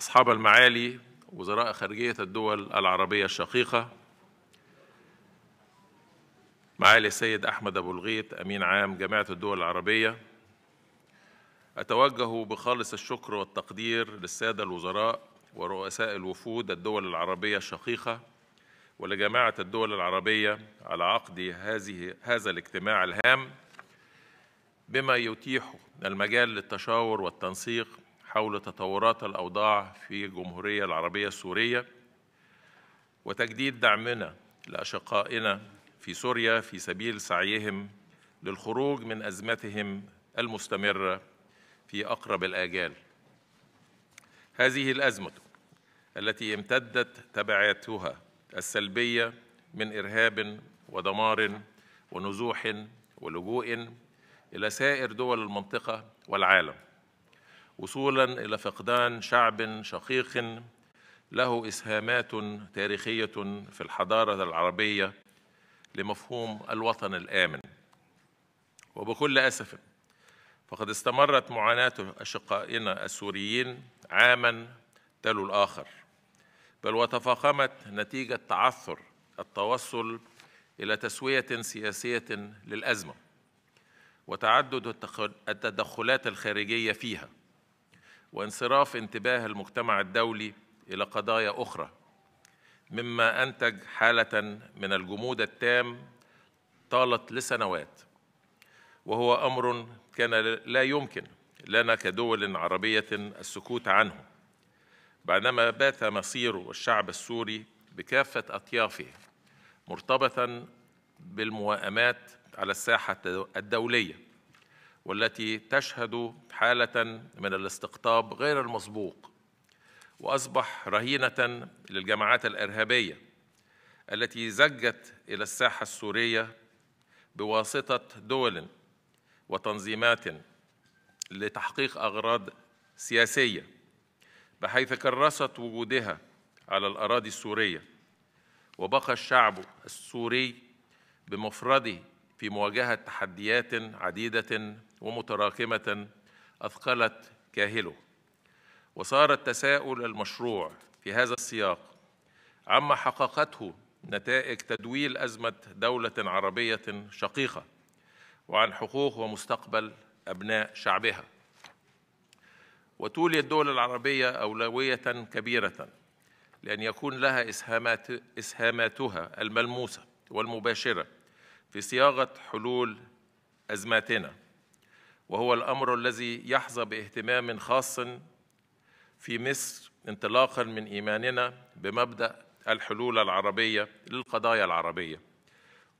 أصحاب المعالي وزراء خارجية الدول العربية الشقيقة معالي السيد أحمد أبو الغيط أمين عام جامعة الدول العربية أتوجه بخالص الشكر والتقدير للسادة الوزراء ورؤساء الوفود الدول العربية الشقيقة ولجماعة الدول العربية على عقد هذه هذا الاجتماع الهام بما يتيح المجال للتشاور والتنسيق حول تطورات الأوضاع في الجمهورية العربية السورية وتجديد دعمنا لأشقائنا في سوريا في سبيل سعيهم للخروج من أزمتهم المستمرة في أقرب الآجال هذه الأزمة التي امتدت تبعاتها السلبية من إرهاب ودمار ونزوح ولجوء إلى سائر دول المنطقة والعالم وصولا الى فقدان شعب شقيق له اسهامات تاريخيه في الحضاره العربيه لمفهوم الوطن الامن وبكل اسف فقد استمرت معاناه اشقائنا السوريين عاما تلو الاخر بل وتفاقمت نتيجه تعثر التوصل الى تسويه سياسيه للازمه وتعدد التدخلات الخارجيه فيها وانصراف انتباه المجتمع الدولي إلى قضايا أخرى مما أنتج حالة من الجمود التام طالت لسنوات وهو أمر كان لا يمكن لنا كدول عربية السكوت عنه بعدما بات مصير الشعب السوري بكافة أطيافه مرتبطا بالموائمات على الساحة الدولية والتي تشهد حالة من الاستقطاب غير المسبوق وأصبح رهينة للجماعات الإرهابية التي زجت إلى الساحة السورية بواسطة دول وتنظيمات لتحقيق أغراض سياسية بحيث كرست وجودها على الأراضي السورية وبقى الشعب السوري بمفرده في مواجهة تحديات عديدة ومتراكمة أثقلت كاهله وصار التساؤل المشروع في هذا السياق عما حققته نتائج تدويل أزمة دولة عربية شقيقة وعن حقوق ومستقبل أبناء شعبها وتولي الدول العربية أولوية كبيرة لأن يكون لها إسهامات إسهاماتها الملموسة والمباشرة في صياغة حلول أزماتنا وهو الأمر الذي يحظى باهتمام خاص في مصر انطلاقا من إيماننا بمبدأ الحلول العربية للقضايا العربية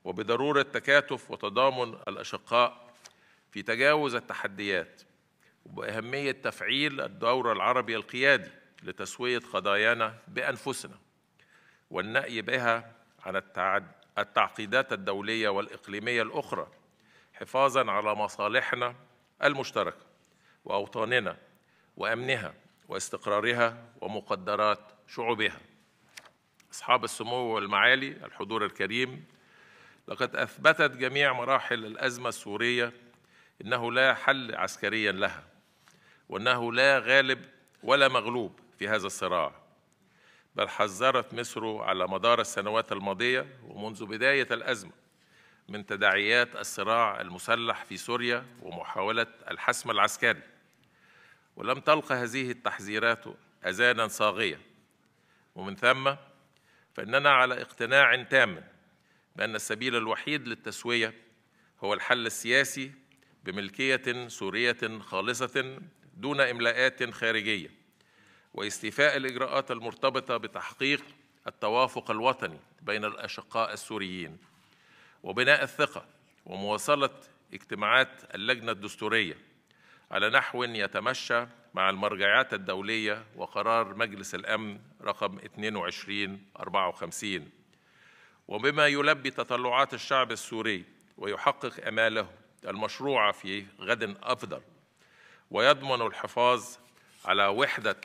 وبضرورة تكاتف وتضامن الأشقاء في تجاوز التحديات وبأهمية تفعيل الدور العربي القيادي لتسوية قضايانا بأنفسنا والنأي بها عن التعقيدات الدولية والإقليمية الأخرى حفاظا على مصالحنا المشتركة وأوطاننا وأمنها واستقرارها ومقدرات شعوبها أصحاب السمو والمعالي الحضور الكريم لقد أثبتت جميع مراحل الأزمة السورية إنه لا حل عسكريا لها وأنه لا غالب ولا مغلوب في هذا الصراع بل حذرت مصر على مدار السنوات الماضية ومنذ بداية الأزمة من تداعيات الصراع المسلح في سوريا ومحاولة الحسم العسكري ولم تلق هذه التحذيرات أذانا صاغية ومن ثم فإننا على اقتناع تام بأن السبيل الوحيد للتسوية هو الحل السياسي بملكية سورية خالصة دون إملاءات خارجية واستيفاء الإجراءات المرتبطة بتحقيق التوافق الوطني بين الأشقاء السوريين وبناء الثقة ومواصلة اجتماعات اللجنة الدستورية على نحو يتمشى مع المرجعات الدولية وقرار مجلس الأمن رقم 2254 وبما يلبي تطلعات الشعب السوري ويحقق أماله المشروعة في غد أفضل ويضمن الحفاظ على وحدة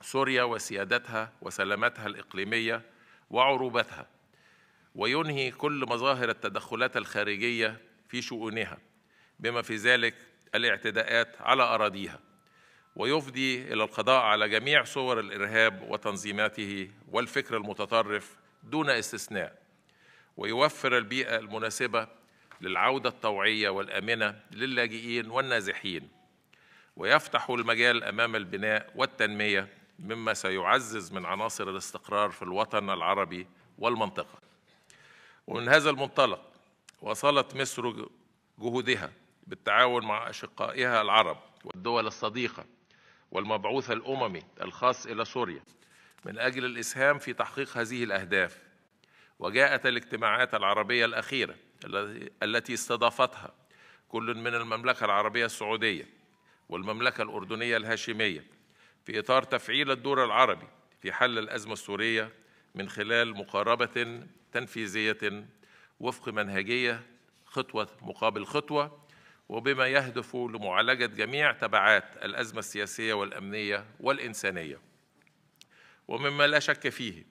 سوريا وسيادتها وسلامتها الإقليمية وعروبتها وينهي كل مظاهر التدخلات الخارجية في شؤونها بما في ذلك الاعتداءات على أراضيها ويفضي إلى القضاء على جميع صور الإرهاب وتنظيماته والفكر المتطرف دون استثناء ويوفر البيئة المناسبة للعودة الطوعية والآمنة للاجئين والنازحين ويفتح المجال أمام البناء والتنمية مما سيعزز من عناصر الاستقرار في الوطن العربي والمنطقة ومن هذا المنطلق واصلت مصر جهودها بالتعاون مع أشقائها العرب والدول الصديقة والمبعوث الأممي الخاص إلى سوريا من أجل الإسهام في تحقيق هذه الأهداف وجاءت الاجتماعات العربية الأخيرة التي استضافتها كل من المملكة العربية السعودية والمملكة الأردنية الهاشمية في إطار تفعيل الدور العربي في حل الأزمة السورية من خلال مقاربة تنفيذيه وفق منهجيه خطوه مقابل خطوه وبما يهدف لمعالجه جميع تبعات الازمه السياسيه والامنيه والانسانيه ومما لا شك فيه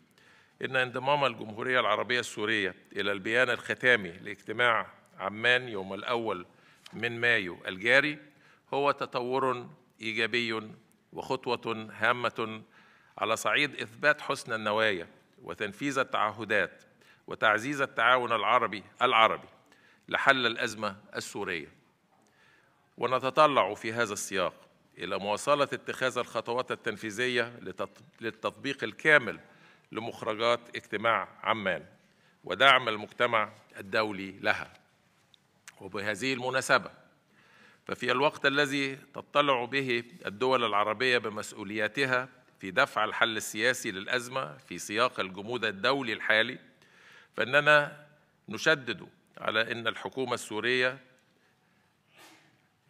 ان انضمام الجمهوريه العربيه السوريه الى البيان الختامي لاجتماع عمان يوم الاول من مايو الجاري هو تطور ايجابي وخطوه هامه على صعيد اثبات حسن النوايا وتنفيذ التعهدات وتعزيز التعاون العربي العربي لحل الأزمة السورية ونتطلع في هذا السياق إلى مواصلة اتخاذ الخطوات التنفيذية للتطبيق الكامل لمخرجات اجتماع عمان ودعم المجتمع الدولي لها وبهذه المناسبة ففي الوقت الذي تطلع به الدول العربية بمسؤولياتها في دفع الحل السياسي للأزمة في سياق الجمود الدولي الحالي فإننا نشدد على أن الحكومة السورية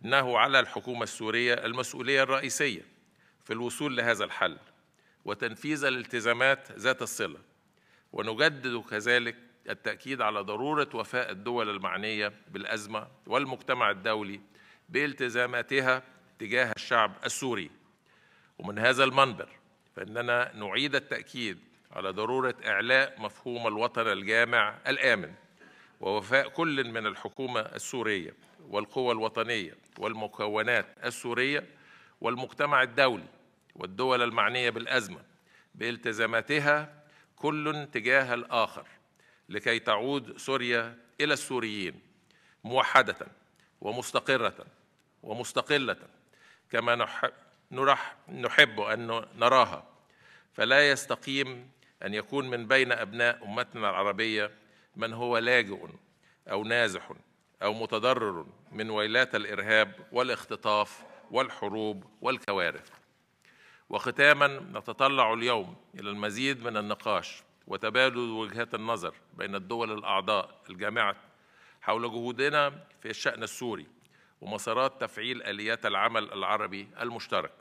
إنه على الحكومة السورية المسؤولية الرئيسية في الوصول لهذا الحل وتنفيذ الالتزامات ذات الصلة ونجدد كذلك التأكيد على ضرورة وفاء الدول المعنية بالأزمة والمجتمع الدولي بالتزاماتها تجاه الشعب السوري ومن هذا المنبر فإننا نعيد التأكيد على ضرورة إعلاء مفهوم الوطن الجامع الآمن ووفاء كل من الحكومة السورية والقوى الوطنية والمكونات السورية والمجتمع الدولي والدول المعنية بالأزمة بالتزاماتها كل تجاه الآخر لكي تعود سوريا إلى السوريين موحدة ومستقرة ومستقلة كما نرح... نحب أن نراها فلا يستقيم أن يكون من بين أبناء أمتنا العربية من هو لاجئ أو نازح أو متضرر من ويلات الإرهاب والاختطاف والحروب والكوارث وختاما نتطلع اليوم إلى المزيد من النقاش وتبادل وجهات النظر بين الدول الأعضاء الجامعة حول جهودنا في الشأن السوري ومسارات تفعيل آليات العمل العربي المشترك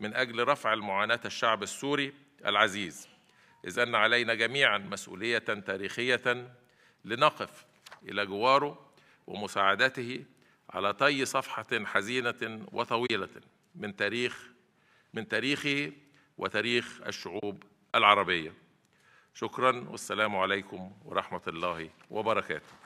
من أجل رفع المعاناة الشعب السوري العزيز إذ أن علينا جميعا مسؤولية تاريخية لنقف إلى جواره ومساعدته على طي صفحة حزينة وطويلة من تاريخ من تاريخه وتاريخ الشعوب العربية شكرا والسلام عليكم ورحمة الله وبركاته